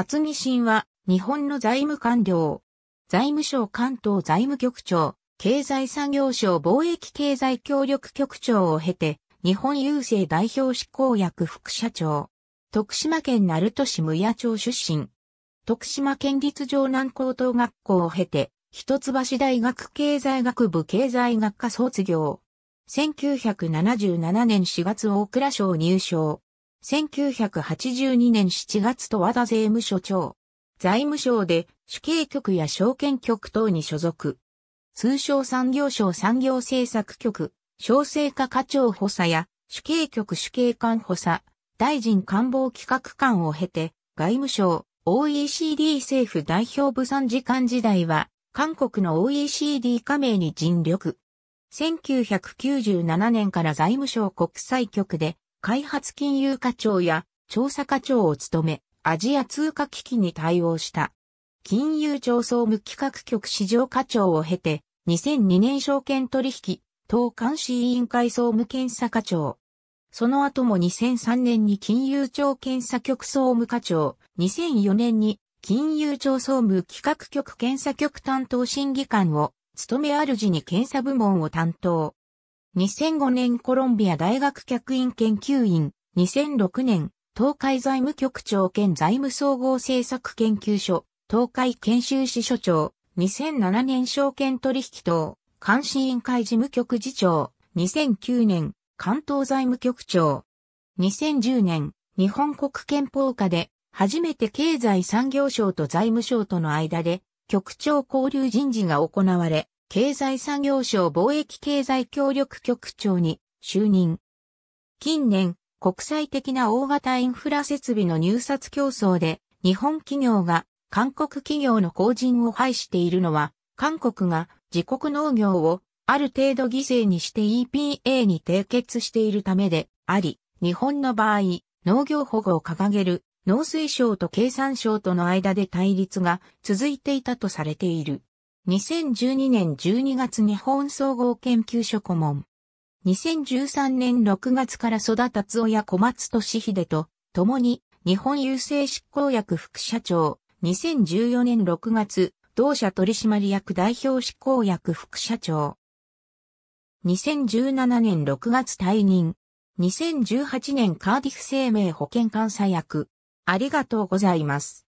厚木新は、日本の財務官僚。財務省関東財務局長、経済産業省貿易経済協力局長を経て、日本郵政代表執行役副社長。徳島県鳴門市無谷町出身。徳島県立城南高等学校を経て、一橋大学経済学部経済学科卒業。1977年4月大蔵省入省。1982年7月と和田税務署長。財務省で主計局や証券局等に所属。通称産業省産業政策局、小生課課長補佐や主計局主計官補佐、大臣官房企画官を経て、外務省、OECD 政府代表部参事官時代は、韓国の OECD 加盟に尽力。1997年から財務省国際局で開発金融課長や調査課長を務め、アジア通貨危機に対応した。金融庁総務企画局市場課長を経て、2002年証券取引、等監視委員会総務検査課長。その後も2003年に金融庁検査局総務課長、2004年に金融庁総務企画局検査局担当審議官を務め主に検査部門を担当。2005年コロンビア大学客員研究員、2006年、東海財務局長兼財務総合政策研究所、東海研修士所長、2007年証券取引等、監視委員会事務局次長、2009年、関東財務局長。2010年、日本国憲法下で、初めて経済産業省と財務省との間で、局長交流人事が行われ、経済産業省貿易経済協力局長に就任。近年、国際的な大型インフラ設備の入札競争で、日本企業が韓国企業の後陣を排しているのは、韓国が自国農業をある程度犠牲にして EPA に締結しているためであり、日本の場合、農業保護を掲げる農水省と経産省との間で対立が続いていたとされている。2012年12月日本総合研究所顧問。2013年6月から育達親小松俊秀と共に日本郵政執行役副社長。2014年6月、同社取締役代表執行役副社長。2017年6月退任。2018年カーディフ生命保険監査役。ありがとうございます。